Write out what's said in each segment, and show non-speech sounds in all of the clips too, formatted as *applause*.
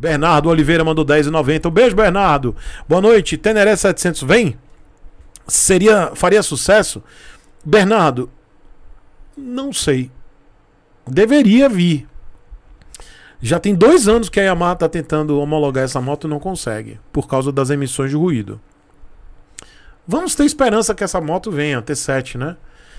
Bernardo Oliveira mandou 10,90. Um beijo, Bernardo. Boa noite. Teneré 700 vem? Seria, faria sucesso? Bernardo, não sei. Deveria vir. Já tem dois anos que a Yamaha está tentando homologar essa moto e não consegue, por causa das emissões de ruído. Vamos ter esperança que essa moto venha, T7, né?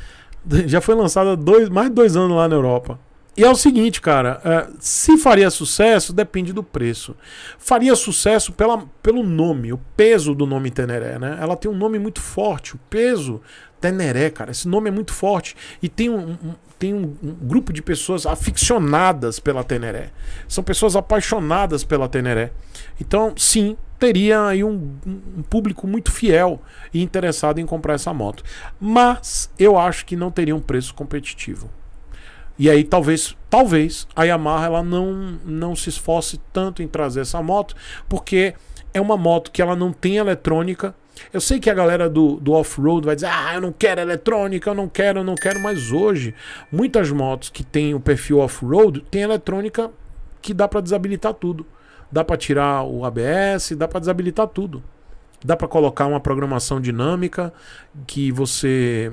*laughs* Já foi lançada dois, mais de dois anos lá na Europa. E é o seguinte, cara, é, se faria sucesso, depende do preço. Faria sucesso pela, pelo nome, o peso do nome Teneré, né? Ela tem um nome muito forte, o peso Teneré, cara. Esse nome é muito forte. E tem um, um tem um, um, grupo de pessoas aficionadas pela Teneré. São pessoas apaixonadas pela Teneré. Então, sim, teria aí um, um, público muito fiel e interessado em comprar essa moto. Mas eu acho que não teria um preço competitivo. E aí talvez, talvez a Yamaha ela não, não se esforce tanto em trazer essa moto, porque é uma moto que ela não tem eletrônica. Eu sei que a galera do, do off-road vai dizer, ah, eu não quero eletrônica, eu não quero, eu não quero, mas hoje muitas motos que têm o perfil off-road tem eletrônica que dá para desabilitar tudo. Dá para tirar o ABS, dá para desabilitar tudo. Dá para colocar uma programação dinâmica que você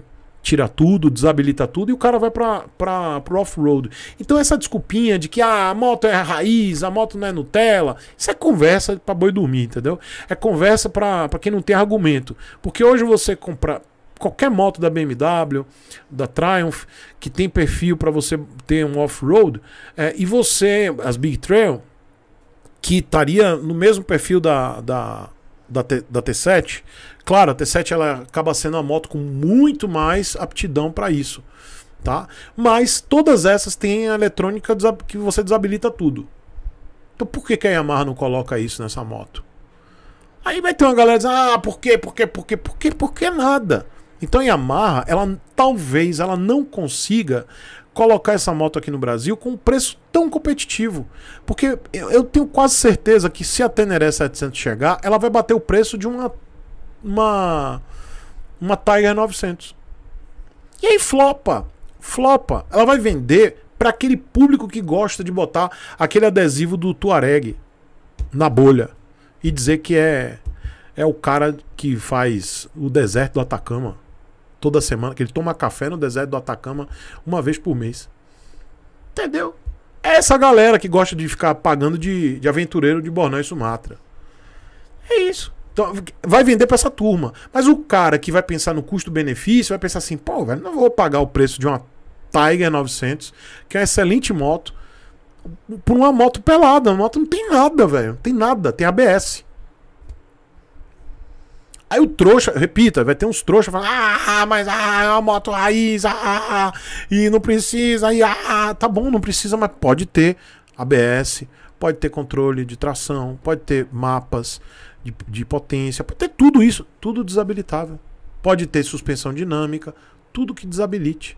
tira tudo, desabilita tudo e o cara vai para o off-road. Então essa desculpinha de que ah, a moto é raiz, a moto não é Nutella, isso é conversa para boi dormir, entendeu? É conversa para quem não tem argumento. Porque hoje você compra qualquer moto da BMW, da Triumph, que tem perfil para você ter um off-road, é, e você, as Big Trail, que estaria no mesmo perfil da, da da, T, da T7, claro, a T7 ela acaba sendo a moto com muito mais aptidão para isso, tá? Mas todas essas têm a eletrônica que você desabilita tudo. Então por que, que a Yamaha não coloca isso nessa moto? Aí vai ter uma galera dizendo, ah, por quê, por quê, por quê, por quê, por que nada? Então Yamaha, ela talvez ela não consiga colocar essa moto aqui no Brasil com um preço tão competitivo. Porque eu, eu tenho quase certeza que se a Teneré 700 chegar, ela vai bater o preço de uma uma uma Tiger 900. E aí flopa, flopa. Ela vai vender para aquele público que gosta de botar aquele adesivo do Tuareg na bolha e dizer que é é o cara que faz o deserto do Atacama toda semana, que ele toma café no deserto do Atacama uma vez por mês. Entendeu? É essa galera que gosta de ficar pagando de, de aventureiro de Borné e Sumatra. É isso. Então, vai vender para essa turma. Mas o cara que vai pensar no custo-benefício vai pensar assim: pô, velho, não vou pagar o preço de uma Tiger 900, que é uma excelente moto, por uma moto pelada. a moto não tem nada, velho. Não tem nada. Tem ABS. Aí o trouxa, repita, vai ter uns trouxas falando, ah, mas ah, é uma moto raiz, ah, ah, ah e não precisa, e ah, ah, tá bom, não precisa, mas pode ter ABS, pode ter controle de tração, pode ter mapas de, de potência, pode ter tudo isso, tudo desabilitável. Pode ter suspensão dinâmica, tudo que desabilite.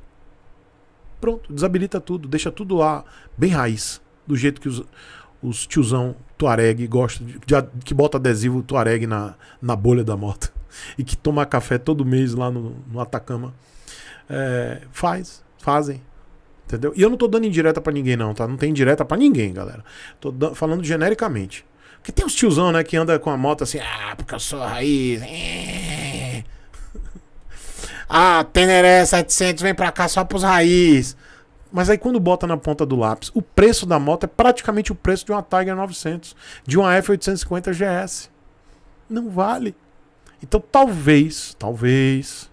Pronto, desabilita tudo, deixa tudo lá, bem raiz, do jeito que os os tiozão Tuareg gosta de, de, que bota adesivo Tuareg na, na bolha da moto *laughs* e que toma café todo mês lá no, no Atacama. É, faz, fazem. Entendeu? E eu não tô dando indireta para ninguém, não, tá? Não tem indireta para ninguém, galera. Tô falando genericamente. Porque tem uns tiozão, né, que anda com a moto assim, ah, porque eu sou raiz. Eh. *laughs* ah, Teneré 700, vem pra cá só pros raiz. Mas aí quando bota na ponta do lápis, o preço da moto é praticamente o preço de uma Tiger 900, de uma F850 GS. Não vale. Então talvez, talvez,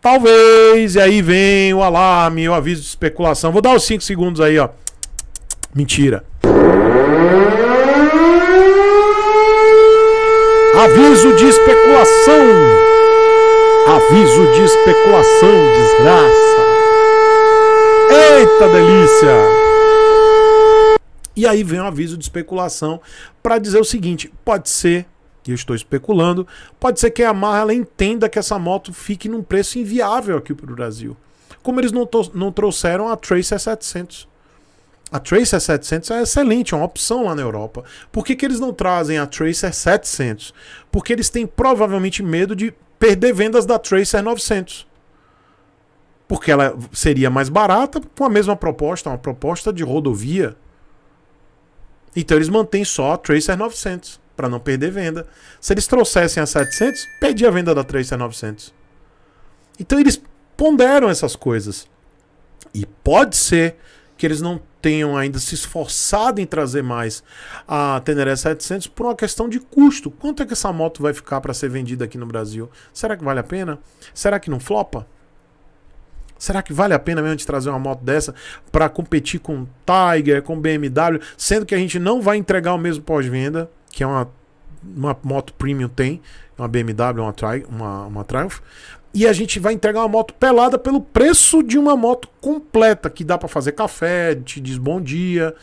talvez, e aí vem o alarme, o aviso de especulação. Vou dar os 5 segundos aí, ó. Mentira. Aviso de especulação. Aviso de especulação, desgraça. Eita delícia! E aí vem um aviso de especulação para dizer o seguinte: pode ser, e eu estou especulando, pode ser que a Yamaha entenda que essa moto fique num preço inviável aqui para o Brasil. Como eles não, não trouxeram a Tracer 700. A Tracer 700 é excelente, é uma opção lá na Europa. Por que, que eles não trazem a Tracer 700? Porque eles têm provavelmente medo de perder vendas da Tracer 900 porque ela seria mais barata com a mesma proposta, uma proposta de rodovia. Então eles mantêm só a Tracer 900 para não perder venda. Se eles trouxessem a 700, perdia a venda da Tracer 900. Então eles ponderam essas coisas. E pode ser que eles não tenham ainda se esforçado em trazer mais a Teneré 700 por uma questão de custo. Quanto é que essa moto vai ficar para ser vendida aqui no Brasil? Será que vale a pena? Será que não flopa? Será que vale a pena mesmo de trazer uma moto dessa para competir com Tiger, com BMW, sendo que a gente não vai entregar o mesmo pós-venda, que é uma, uma moto premium tem, uma BMW, uma, tri, uma, uma Triumph, e a gente vai entregar uma moto pelada pelo preço de uma moto completa, que dá para fazer café, te diz bom dia.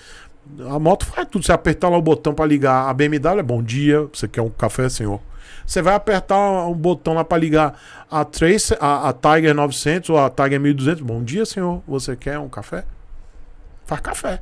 A moto faz tudo, você apertar lá o botão para ligar a BMW, é bom dia, você quer um café, senhor? Você vai apertar um botão lá para ligar a, Tracer, a, a Tiger 900 ou a Tiger 1200. Bom dia, senhor. Você quer um café? Faz café.